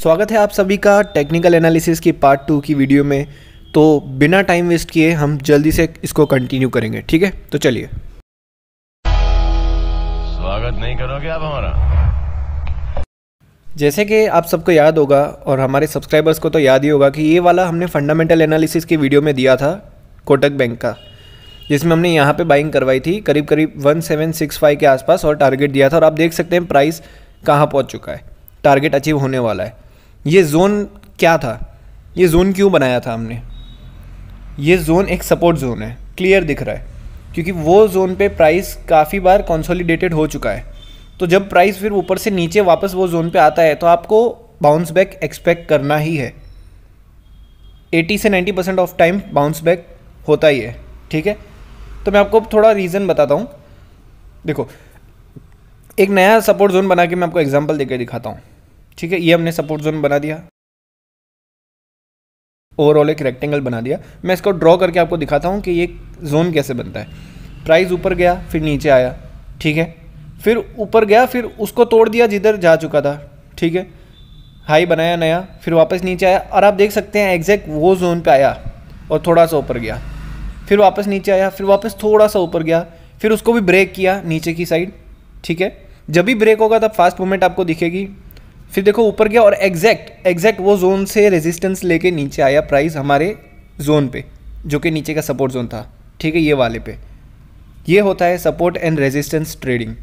स्वागत है आप सभी का टेक्निकल एनालिसिस की पार्ट टू की वीडियो में तो बिना टाइम वेस्ट किए हम जल्दी से इसको कंटिन्यू करेंगे ठीक है तो चलिए स्वागत नहीं करोगे आप हमारा जैसे कि आप सबको याद होगा और हमारे सब्सक्राइबर्स को तो याद ही होगा कि ये वाला हमने फंडामेंटल एनालिसिस की वीडियो में दिया था कोटक बैंक का जिसमें हमने यहाँ पे बाइंग करवाई थी करीब करीब वन सेवन सिक्स फाइव के आसपास और टारगेट दिया था और आप देख सकते हैं प्राइस कहाँ पहुँच चुका है टारगेट अचीव होने वाला है ये जोन क्या था ये जोन क्यों बनाया था हमने ये जोन एक सपोर्ट जोन है क्लियर दिख रहा है क्योंकि वो जोन पे प्राइस काफ़ी बार कंसोलिडेटेड हो चुका है तो जब प्राइस फिर ऊपर से नीचे वापस वो जोन पे आता है तो आपको बाउंस बैक एक्सपेक्ट करना ही है 80 से 90 percent of time bounce back होता ही है ठीक है तो मैं आपको थोड़ा रीज़न बताता हूँ देखो एक नया सपोर्ट जोन बना के मैं आपको एग्जाम्पल देकर दिखाता हूँ ठीक है ये हमने सपोर्ट जोन बना दिया ओवरऑल एक रेक्टेंगल बना दिया मैं इसको ड्रॉ करके आपको दिखाता हूँ कि ये जोन कैसे बनता है प्राइस ऊपर गया फिर नीचे आया ठीक है फिर ऊपर गया फिर उसको तोड़ दिया जिधर जा चुका था ठीक है हाई बनाया नया फिर वापस नीचे आया और आप देख सकते हैं एग्जैक्ट वो जोन पे आया और थोड़ा सा ऊपर गया फिर वापस नीचे आया फिर वापस थोड़ा सा ऊपर गया फिर उसको भी ब्रेक किया नीचे की साइड ठीक है जब भी ब्रेक होगा तब फास्ट मूवमेंट आपको दिखेगी फिर देखो ऊपर गया और एग्जैक्ट एग्जैक्ट वो जोन से रेजिस्टेंस लेके नीचे आया प्राइस हमारे जोन पे जो कि नीचे का सपोर्ट जोन था ठीक है ये वाले पे ये होता है सपोर्ट एंड रेजिस्टेंस ट्रेडिंग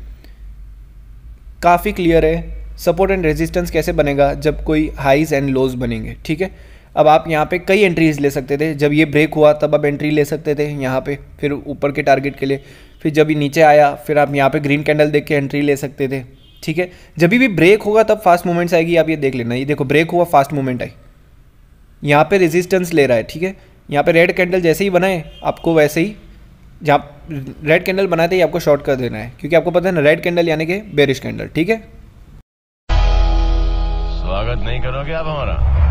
काफ़ी क्लियर है सपोर्ट एंड रेजिस्टेंस कैसे बनेगा जब कोई हाइज एंड लोज बनेंगे ठीक है अब आप यहाँ पे कई एंट्रीज़ ले सकते थे जब ये ब्रेक हुआ तब आप एंट्री ले सकते थे यहाँ पे फिर ऊपर के टारगेट के लिए फिर जब ये नीचे आया फिर आप यहाँ पे ग्रीन कैंडल देख के एंट्री ले सकते थे ठीक है जब भी ब्रेक होगा तब फास्ट मूवमेंट्स आएगी आप ये देख लेना ये देखो ब्रेक हुआ फास्ट मूवमेंट आई यहाँ पर रेजिस्टेंस ले रहा है ठीक है यहाँ पर रेड कैंडल जैसे ही बनाए आपको वैसे ही जहाँ रेड कैंडल बनाते ही आपको शॉर्ट कर देना है क्योंकि आपको पता है ना रेड कैंडल यानी कि बेरिश कैंडल ठीक है स्वागत नहीं करोगे आप हमारा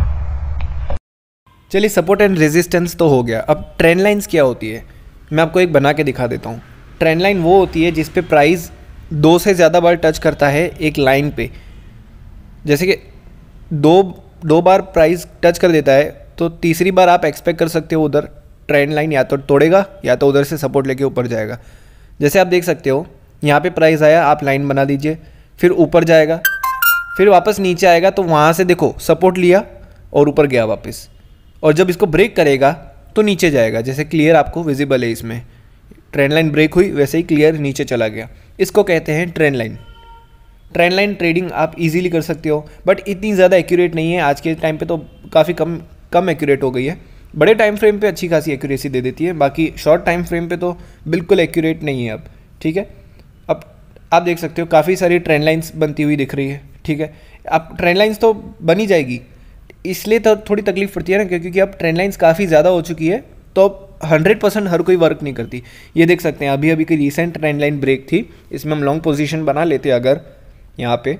चलिए सपोर्ट एंड रेजिस्टेंस तो हो गया अब ट्रेंड लाइन्स क्या होती है मैं आपको एक बना के दिखा देता हूँ ट्रेंड लाइन वो होती है जिस पे प्राइस दो से ज़्यादा बार टच करता है एक लाइन पे जैसे कि दो दो बार प्राइस टच कर देता है तो तीसरी बार आप एक्सपेक्ट कर सकते हो उधर ट्रेंड लाइन या तो तोड़ेगा या तो उधर से सपोर्ट लेके ऊपर जाएगा जैसे आप देख सकते हो यहाँ पे प्राइस आया आप लाइन बना दीजिए फिर ऊपर जाएगा फिर वापस नीचे आएगा तो वहाँ से देखो सपोर्ट लिया और ऊपर गया वापस और जब इसको ब्रेक करेगा तो नीचे जाएगा जैसे क्लियर आपको विजिबल है इसमें ट्रेंड लाइन ब्रेक हुई वैसे ही क्लियर नीचे चला गया इसको कहते हैं trend line trend line trading आप इजीली कर सकते हो बट इतनी ज़्यादा एक्यूरेट नहीं है आज के टाइम पे तो काफ़ी कम कम एक्यूरेट हो गई है बड़े टाइम फ्रेम पे अच्छी खासी एक्यूरेसी दे देती है बाकी शॉर्ट टाइम फ्रेम पे तो बिल्कुल एक्यूरेट नहीं है अब ठीक है अब आप देख सकते हो काफ़ी सारी ट्रेंड लाइन्स बनती हुई दिख रही है ठीक है अब ट्रेंड लाइन्स तो बनी जाएगी इसलिए तो थोड़ी तकलीफ पड़ती है ना क्योंकि अब ट्रेंड लाइन्स काफ़ी ज़्यादा हो चुकी है तो अब हंड्रेड परसेंट हर कोई वर्क नहीं करती ये देख सकते हैं अभी अभी की रिसेंट ट्रेंड लाइन ब्रेक थी इसमें हम लॉन्ग पोजिशन बना लेते अगर यहाँ पर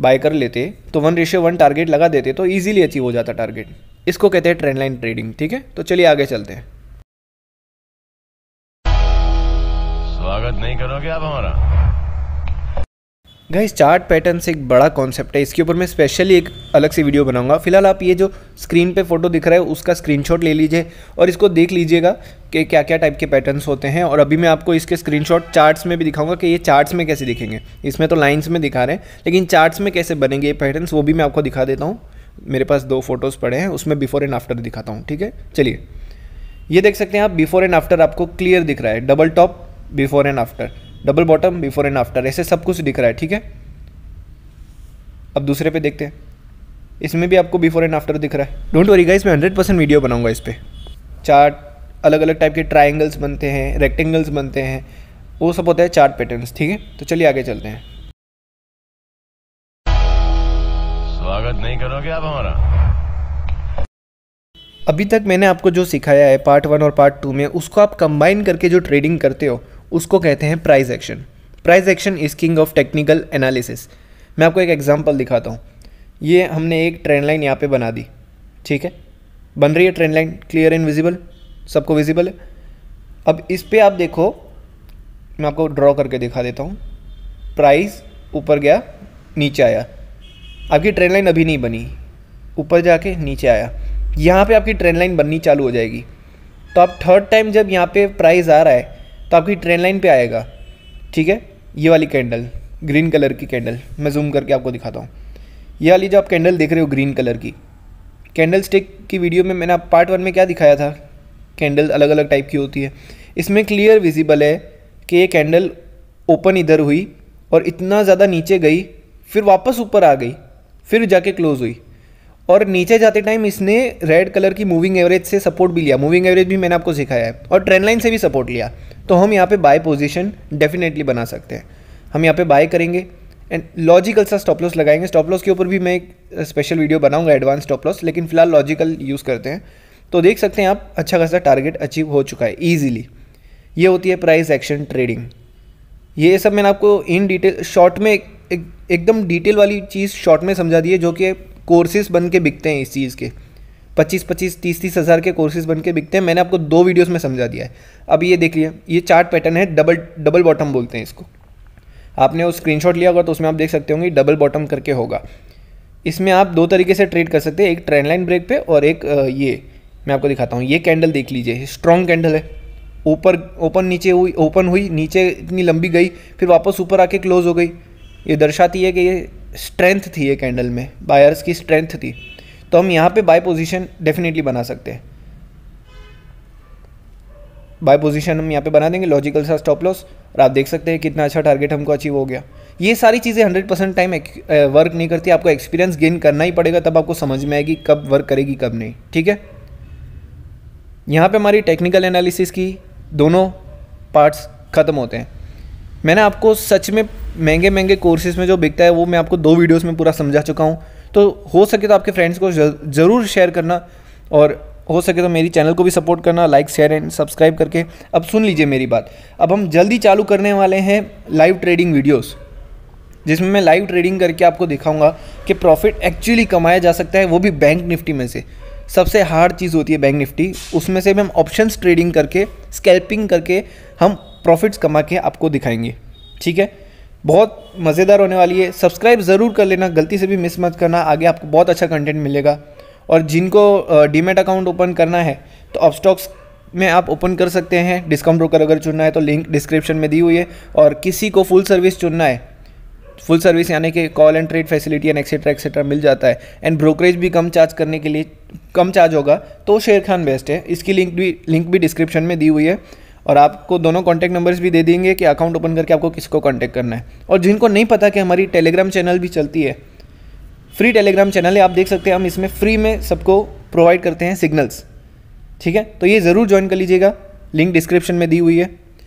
बाय कर लेते तो वन रेशियो वन टारगेट लगा देते तो ईजिली अचीव हो जाता टारगेट इसको कहते हैं ट्रेंड लाइन ट्रेडिंग ठीक है तो चलिए आगे चलते हैं स्वागत नहीं करोगे आप हमारा गाइस चार्ट पैटर्न्स एक बड़ा कॉन्सेप्ट है इसके ऊपर मैं स्पेशली एक अलग से वीडियो बनाऊंगा फिलहाल आप ये जो स्क्रीन पे फोटो दिख रहा है उसका स्क्रीनशॉट ले लीजिए और इसको देख लीजिएगा कि क्या क्या टाइप के पैटर्न्स होते हैं और अभी मैं आपको इसके स्क्रीनशॉट चार्ट्स में भी दिखाऊंगा कि ये चार्ट्स में कैसे दिखेंगे इसमें तो लाइन्स में दिखा रहे हैं लेकिन चार्ट्स में कैसे बनेंगे ये पैटर्न वो भी मैं आपको दिखा देता हूँ मेरे पास दो फोटोज़ पड़े हैं उसमें बिफोर एंड आफ्टर दिखाता हूँ ठीक है चलिए ये देख सकते हैं आप बिफोर एंड आफ्टर आपको क्लियर दिख रहा है double top before and after double bottom before and after ऐसे सब कुछ दिख रहा है ठीक है अब दूसरे पे देखते हैं इसमें भी आपको बिफोर एंड आफ्टर दिख रहा है डोंट वरी गाइस मैं हंड्रेड परसेंट वीडियो बनाऊंगा इस पर चार्ट अलग अलग टाइप के ट्राइंगल्स बनते हैं रेक्टेंगल्स बनते हैं वो सब होता है चार्ट पैटर्न्स ठीक है तो चलिए आगे चलते हैं स्वागत नहीं करोगे आप हमारा अभी तक मैंने आपको जो सिखाया है पार्ट वन और पार्ट टू में उसको आप कंबाइन करके जो ट्रेडिंग करते हो उसको कहते हैं price action price action is king of technical analysis मैं आपको एक एग्जांपल दिखाता हूँ ये हमने एक ट्रेंड लाइन यहाँ पे बना दी ठीक है बन रही है trend line clear and visible सबको विजिबल है अब इस पर आप देखो मैं आपको ड्रॉ करके दिखा देता हूँ प्राइस ऊपर गया नीचे आया आपकी ट्रेंड लाइन अभी नहीं बनी ऊपर जाके नीचे आया यहाँ पे आपकी ट्रेंड लाइन बननी चालू हो जाएगी तो आप थर्ड टाइम जब यहाँ पे प्राइस आ रहा है तो आपकी ट्रेन लाइन पे आएगा ठीक है ये वाली कैंडल ग्रीन कलर की कैंडल मैं जूम करके आपको दिखाता हूँ ये वाली जो आप कैंडल देख रहे हो ग्रीन कलर की कैंडल स्टिक की वीडियो में मैंने आप पार्ट वन में क्या दिखाया था कैंडल अलग अलग टाइप की होती है इसमें क्लियर विजिबल है कि ये कैंडल ओपन इधर हुई और इतना ज़्यादा नीचे गई फिर वापस ऊपर आ गई फिर जाके क्लोज़ हुई और नीचे जाते टाइम इसने रेड कलर की मूविंग एवरेज से सपोर्ट भी लिया मूविंग एवरेज भी मैंने आपको सिखाया है और ट्रेन लाइन से भी सपोर्ट लिया तो हम यहाँ पे बाय पोजीशन डेफिनेटली बना सकते हैं हम यहाँ पे बाय करेंगे एंड लॉजिकल सा स्टॉप लॉस लगाएंगे स्टॉप लॉस के ऊपर भी मैं एक स्पेशल uh, वीडियो बनाऊंगा एडवांस स्टॉप लॉस लेकिन फिलहाल लॉजिकल यूज़ करते हैं तो देख सकते हैं आप अच्छा खासा टारगेट अचीव हो चुका है ईजिली ये होती है प्राइस एक्शन ट्रेडिंग ये सब मैंने आपको इन डिटेल शॉर्ट में एक, एकदम डिटेल वाली चीज़ शॉर्ट में समझा दी है जो कि कोर्सेज बन के बिकते हैं इस चीज़ के पच्चीस पच्चीस तीस तीस हज़ार के कोर्सेज बन के बिकते हैं मैंने आपको दो वीडियोस में समझा दिया है अब ये देख लिया ये चार्ट पैटर्न है डबल डबल बॉटम बोलते हैं इसको आपने वो स्क्रीनशॉट लिया होगा तो उसमें आप देख सकते होंगे डबल बॉटम करके होगा इसमें आप दो तरीके से ट्रेड कर सकते हैं एक ट्रेंड लाइन ब्रेक पे और एक ये मैं आपको दिखाता हूँ ये कैंडल देख लीजिए स्ट्रॉन्ग कैंडल है ऊपर ओपन नीचे हुई ओपन हुई नीचे इतनी लंबी गई फिर वापस ऊपर आके क्लोज हो गई ये दर्शाती है कि ये स्ट्रेंथ थी ये कैंडल में बायर्स की स्ट्रेंथ थी तो हम यहाँ पे बाय पोजीशन डेफिनेटली बना सकते हैं बाय पोजीशन हम यहाँ पे बना देंगे लॉजिकल सा स्टॉप लॉस और आप देख सकते हैं कितना अच्छा टारगेट हमको अचीव हो गया ये सारी चीज़ें हंड्रेड परसेंट टाइम वर्क नहीं करती आपको एक्सपीरियंस गेन करना ही पड़ेगा तब आपको समझ में आएगी कब वर्क करेगी कब नहीं ठीक है यहाँ पे हमारी टेक्निकल एनालिसिस की दोनों पार्ट्स ख़त्म होते हैं मैंने आपको सच में महंगे महंगे कोर्सेज में जो बिकता है वो मैं आपको दो वीडियोस में पूरा समझा चुका हूँ तो हो सके तो आपके फ्रेंड्स को ज़रूर शेयर करना और हो सके तो मेरी चैनल को भी सपोर्ट करना लाइक शेयर एंड सब्सक्राइब करके अब सुन लीजिए मेरी बात अब हम जल्दी चालू करने वाले हैं लाइव ट्रेडिंग वीडियोस जिसमें मैं लाइव ट्रेडिंग करके आपको दिखाऊंगा कि प्रॉफिट एक्चुअली कमाया जा सकता है वो भी बैंक निफ्टी में से सबसे हार्ड चीज़ होती है बैंक निफ्टी उसमें से भी हम ऑप्शन ट्रेडिंग करके स्कैल्पिंग करके हम प्रॉफिट्स कमा के आपको दिखाएंगे ठीक है बहुत मज़ेदार होने वाली है सब्सक्राइब ज़रूर कर लेना गलती से भी मिस मत करना आगे आपको बहुत अच्छा कंटेंट मिलेगा और जिनको डीमेट अकाउंट ओपन करना है तो स्टॉक्स में आप ओपन कर सकते हैं डिस्काउंट ब्रोकर अगर चुनना है तो लिंक डिस्क्रिप्शन में दी हुई है और किसी को फुल सर्विस चुनना है फुल सर्विस यानी कि call and trade facility and etcetera etcetera मिल जाता है एंड ब्रोकरेज भी कम चार्ज करने के लिए कम चार्ज होगा तो शेर खान बेस्ट है इसकी लिंक भी लिंक भी डिस्क्रिप्शन में दी हुई है और आपको दोनों कॉन्टैक्ट नंबर्स भी दे देंगे कि अकाउंट ओपन करके आपको किसको कॉन्टैक्ट करना है और जिनको नहीं पता कि हमारी टेलीग्राम चैनल भी चलती है फ्री टेलीग्राम चैनल है आप देख सकते हैं हम इसमें फ्री में सबको प्रोवाइड करते हैं सिग्नल्स ठीक है तो ये ज़रूर ज्वाइन कर लीजिएगा लिंक डिस्क्रिप्शन में दी हुई है